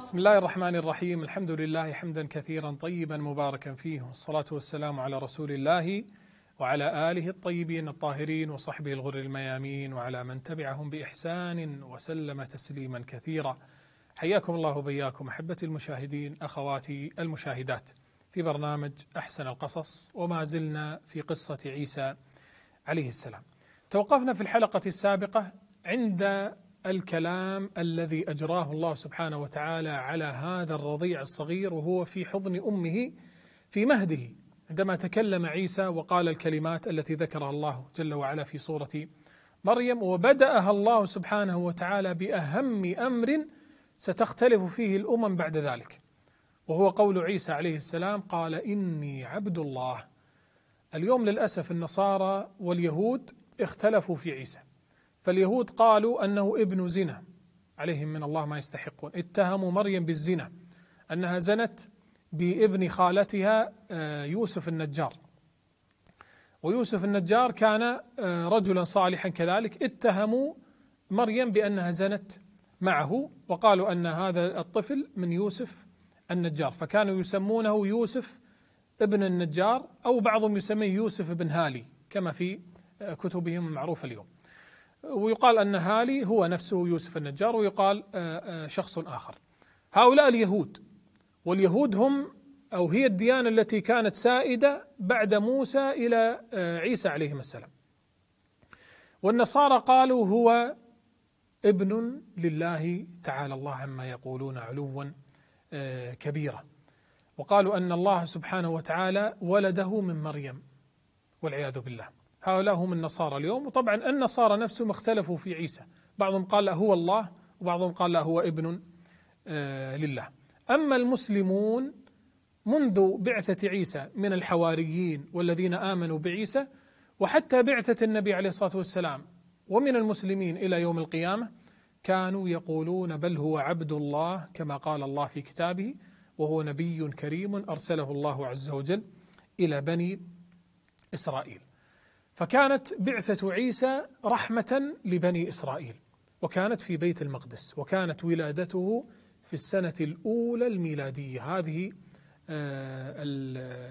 بسم الله الرحمن الرحيم الحمد لله حمدا كثيرا طيبا مباركا فيه والصلاة والسلام على رسول الله وعلى آله الطيبين الطاهرين وصحبه الغر الميامين وعلى من تبعهم بإحسان وسلم تسليما كثيرا حياكم الله وبياكم أحبتي المشاهدين أخواتي المشاهدات في برنامج أحسن القصص وما زلنا في قصة عيسى عليه السلام توقفنا في الحلقة السابقة عند الكلام الذي أجراه الله سبحانه وتعالى على هذا الرضيع الصغير وهو في حضن أمه في مهده عندما تكلم عيسى وقال الكلمات التي ذكرها الله جل وعلا في سورة مريم وبدأها الله سبحانه وتعالى بأهم أمر ستختلف فيه الأمم بعد ذلك وهو قول عيسى عليه السلام قال إني عبد الله اليوم للأسف النصارى واليهود اختلفوا في عيسى فاليهود قالوا انه ابن زنا عليهم من الله ما يستحقون اتهموا مريم بالزنا انها زنت بابن خالتها آه، يوسف النجار ويوسف النجار كان آه، رجلا صالحا كذلك اتهموا مريم بانها زنت معه وقالوا ان هذا الطفل من يوسف النجار فكانوا يسمونه يوسف ابن النجار او بعضهم يسميه يوسف بن هالي كما في آه، كتبهم المعروفه اليوم ويقال أن هالي هو نفسه يوسف النجار ويقال آه، آه، شخص آخر هؤلاء اليهود واليهود هم أو هي الديانة التي كانت سائدة بعد موسى إلى آه، عيسى عليهم السلام والنصارى قالوا هو ابن لله تعالى الله عما يقولون علوا كبيرا وقالوا أن الله سبحانه وتعالى ولده من مريم والعياذ بالله هؤلاء هم النصارى اليوم وطبعا النصارى نفسهم اختلفوا في عيسى بعضهم قال لا هو الله وبعضهم قال لا هو ابن آه، لله أما المسلمون منذ بعثة عيسى من الحواريين والذين آمنوا بعيسى وحتى بعثة النبي عليه الصلاة والسلام ومن المسلمين إلى يوم القيامة كانوا يقولون بل هو عبد الله كما قال الله في كتابه وهو نبي كريم أرسله الله عز وجل إلى بني إسرائيل فكانت بعثة عيسى رحمة لبني إسرائيل وكانت في بيت المقدس وكانت ولادته في السنة الأولى الميلادية هذه آه،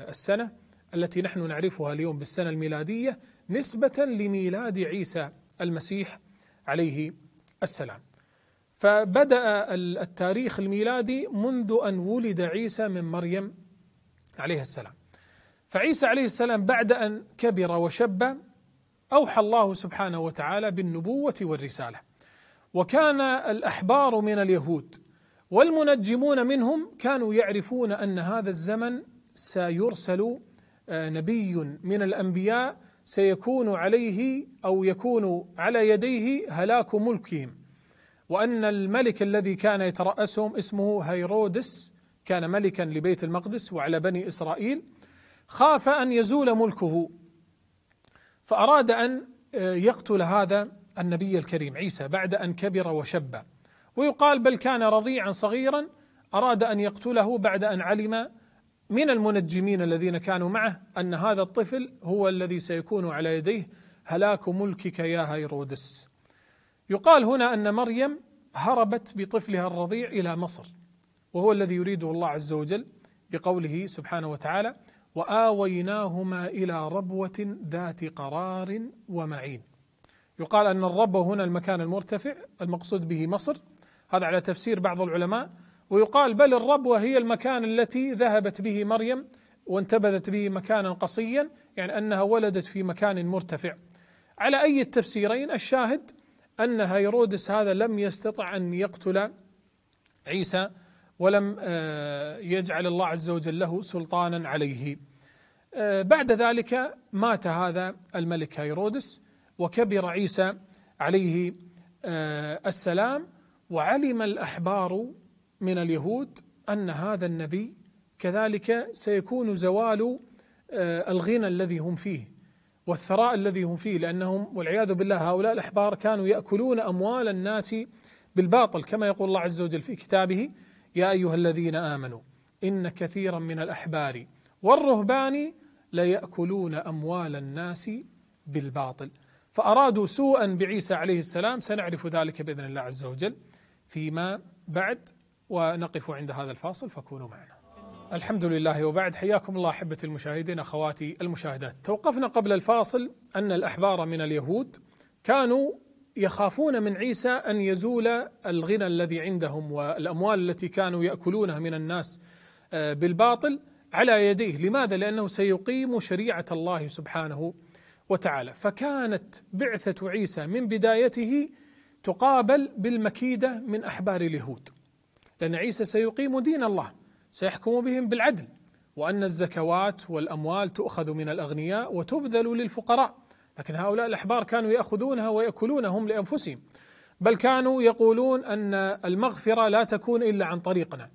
السنة التي نحن نعرفها اليوم بالسنة الميلادية نسبة لميلاد عيسى المسيح عليه السلام فبدأ التاريخ الميلادي منذ أن ولد عيسى من مريم عليه السلام فعيسى عليه السلام بعد أن كبر وشب أوحى الله سبحانه وتعالى بالنبوة والرسالة وكان الأحبار من اليهود والمنجمون منهم كانوا يعرفون أن هذا الزمن سيرسل آه، نبي من الأنبياء سيكون عليه أو يكون على يديه هلاك ملكهم وأن الملك الذي كان يترأسهم اسمه هيرودس كان ملكا لبيت المقدس وعلى بني إسرائيل خاف أن يزول ملكه فأراد أن آه، يقتل هذا النبي الكريم عيسى بعد أن كبر وشب ويقال بل كان رضيعا صغيرا أراد أن يقتله بعد أن علم من المنجمين الذين كانوا معه أن هذا الطفل هو الذي سيكون على يديه هلاك ملكك يا هيرودس يقال هنا أن مريم هربت بطفلها الرضيع إلى مصر وهو الذي يريده الله عز وجل بقوله سبحانه وتعالى وآويناهما إلى ربوة ذات قرار ومعين يقال أن الربوة هنا المكان المرتفع المقصود به مصر هذا على تفسير بعض العلماء ويقال بل الربوة هي المكان التي ذهبت به مريم وانتبذت به مكانا قصيا يعني أنها ولدت في مكان مرتفع على أي التفسيرين الشاهد أن هيرودس هذا لم يستطع أن يقتل عيسى ولم آه، يجعل الله عز وجل له سلطانا عليه آه، بعد ذلك مات هذا الملك هيرودس وكبر عيسى عليه آه، السلام وعلم الأحبار من اليهود أن هذا النبي كذلك سيكون زوال الغنى الذي هم فيه والثراء الذي هم فيه لأنهم والعياذ بالله هؤلاء الأحبار كانوا يأكلون أموال الناس بالباطل كما يقول الله عز وجل في كتابه يا أيها الذين آمنوا إن كثيرا من الأحبار والرهبان ليأكلون أموال الناس بالباطل فأرادوا سوءا بعيسى عليه السلام سنعرف ذلك بإذن الله عز وجل فيما بعد ونقف عند هذا الفاصل فكونوا معنا الحمد لله وبعد حياكم الله أحبتي المشاهدين أخواتي المشاهدات توقفنا قبل الفاصل أن الأحبار من اليهود كانوا يخافون من عيسى ان يزول الغنى الذي عندهم والاموال التي كانوا ياكلونها من الناس آه، بالباطل على يديه، لماذا؟ لانه سيقيم شريعه الله سبحانه وتعالى، فكانت بعثه عيسى من بدايته تقابل بالمكيده من احبار اليهود. لان عيسى سيقيم دين الله، سيحكم بهم بالعدل، وان الزكوات والاموال تؤخذ من الاغنياء وتبذل للفقراء. لكن هؤلاء الأحبار كانوا يأخذونها ويأكلونهم لأنفسهم بل كانوا يقولون أن المغفرة لا تكون إلا عن طريقنا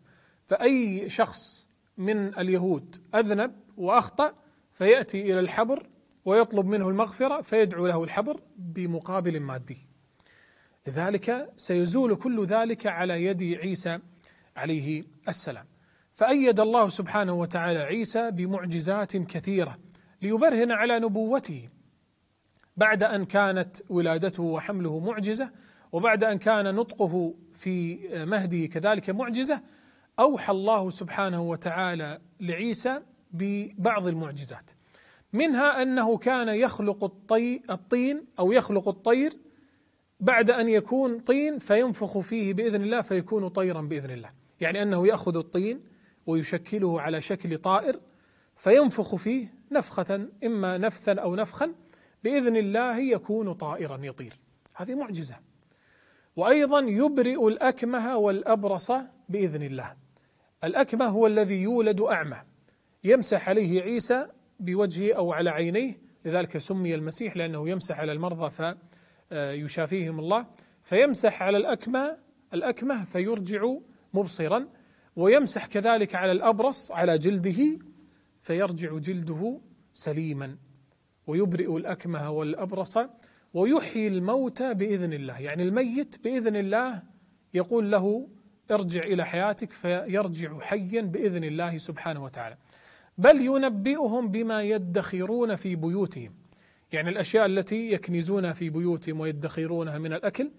فأي شخص من اليهود أذنب وأخطأ فيأتي إلى الحبر ويطلب منه المغفرة فيدعو له الحبر بمقابل مادي لذلك سيزول كل ذلك على يد عيسى عليه السلام فأيد الله سبحانه وتعالى عيسى بمعجزات كثيرة ليبرهن على نبوته بعد أن كانت ولادته وحمله معجزة وبعد أن كان نطقه في مهده كذلك معجزة أوحى الله سبحانه وتعالى لعيسى ببعض المعجزات منها أنه كان يخلق الطي الطين أو يخلق الطير بعد أن يكون طين فينفخ فيه بإذن الله فيكون طيرا بإذن الله يعني أنه يأخذ الطين ويشكله على شكل طائر فينفخ فيه نفخة إما نفثا أو نفخا باذن الله يكون طائرا يطير هذه معجزه وايضا يبرئ الاكمه والابرص باذن الله الاكمه هو الذي يولد اعمى يمسح عليه عيسى بوجهه او على عينيه لذلك سمي المسيح لانه يمسح على المرضى فيشافيهم الله فيمسح على الاكمه الاكمه فيرجع مبصرا ويمسح كذلك على الابرص على جلده فيرجع جلده سليما ويبرئ الأكمه والأبرص ويحيي الموتى بإذن الله يعني الميت بإذن الله يقول له ارجع إلى حياتك فيرجع حيا بإذن الله سبحانه وتعالى بل ينبئهم بما يدخرون في بيوتهم يعني الأشياء التي يكنزونها في بيوتهم ويدخرونها من الأكل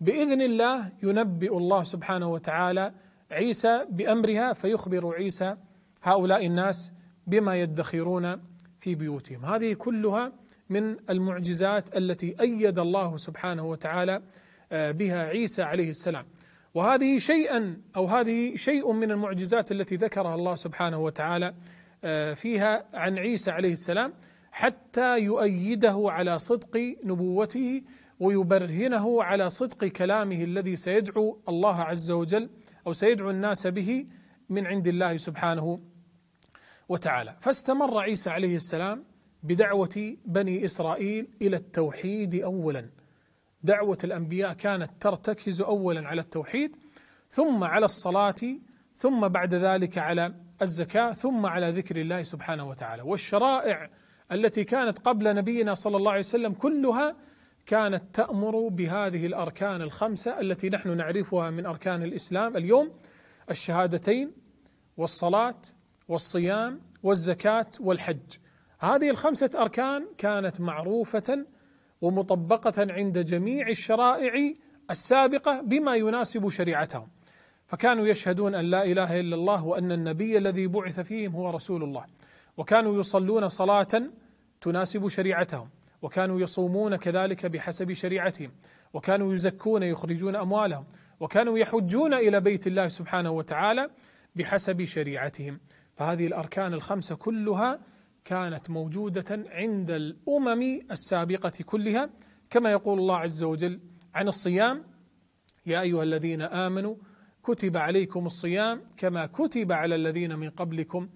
بإذن الله ينبئ الله سبحانه وتعالى عيسى بأمرها فيخبر عيسى هؤلاء الناس بما يدخرون في بيوتهم هذه كلها من المعجزات التي أيد الله سبحانه وتعالى آه، بها عيسى عليه السلام وهذه شيئا أو هذه شيء من المعجزات التي ذكرها الله سبحانه وتعالى آه، فيها عن عيسى عليه السلام حتى يؤيده على صدق نبوته ويبرهنه على صدق كلامه الذي سيدعو الله عز وجل او سيدعو الناس به من عند الله سبحانه وتعالى فاستمر عيسى عليه السلام بدعوة بني إسرائيل إلى التوحيد أولا دعوة الأنبياء كانت ترتكز أولا على التوحيد ثم على الصلاة ثم بعد ذلك على الزكاة ثم على ذكر الله سبحانه وتعالى والشرائع التي كانت قبل نبينا صلى الله عليه وسلم كلها كانت تأمر بهذه الأركان الخمسة التي نحن نعرفها من أركان الإسلام اليوم الشهادتين والصلاة والصيام والزكاة والحج هذه الخمسة أركان كانت معروفة ومطبقة عند جميع الشرائع السابقة بما يناسب شريعتهم فكانوا يشهدون أن لا إله إلا الله وأن النبي الذي بعث فيهم هو رسول الله وكانوا يصلون صلاة تناسب شريعتهم وكانوا يصومون كذلك بحسب شريعتهم وكانوا يزكون يخرجون أموالهم وكانوا يحجون إلى بيت الله سبحانه وتعالى بحسب شريعتهم فهذه الاركان الخمسه كلها كانت موجوده عند الامم السابقه كلها كما يقول الله عز وجل عن الصيام يا ايها الذين امنوا كتب عليكم الصيام كما كتب على الذين من قبلكم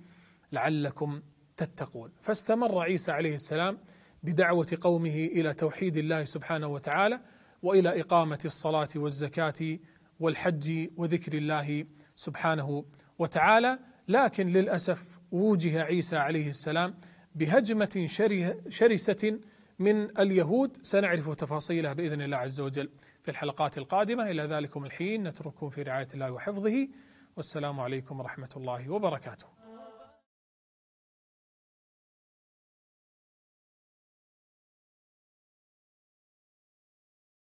لعلكم تتقون فاستمر عيسى عليه السلام بدعوه قومه الى توحيد الله سبحانه وتعالى والى اقامه الصلاه والزكاه والحج وذكر الله سبحانه وتعالى لكن للأسف وجه عيسى عليه السلام بهجمة شرسة من اليهود سنعرف تفاصيلها بإذن الله عز وجل في الحلقات القادمة إلى ذلكم الحين نترككم في رعاية الله وحفظه والسلام عليكم ورحمة الله وبركاته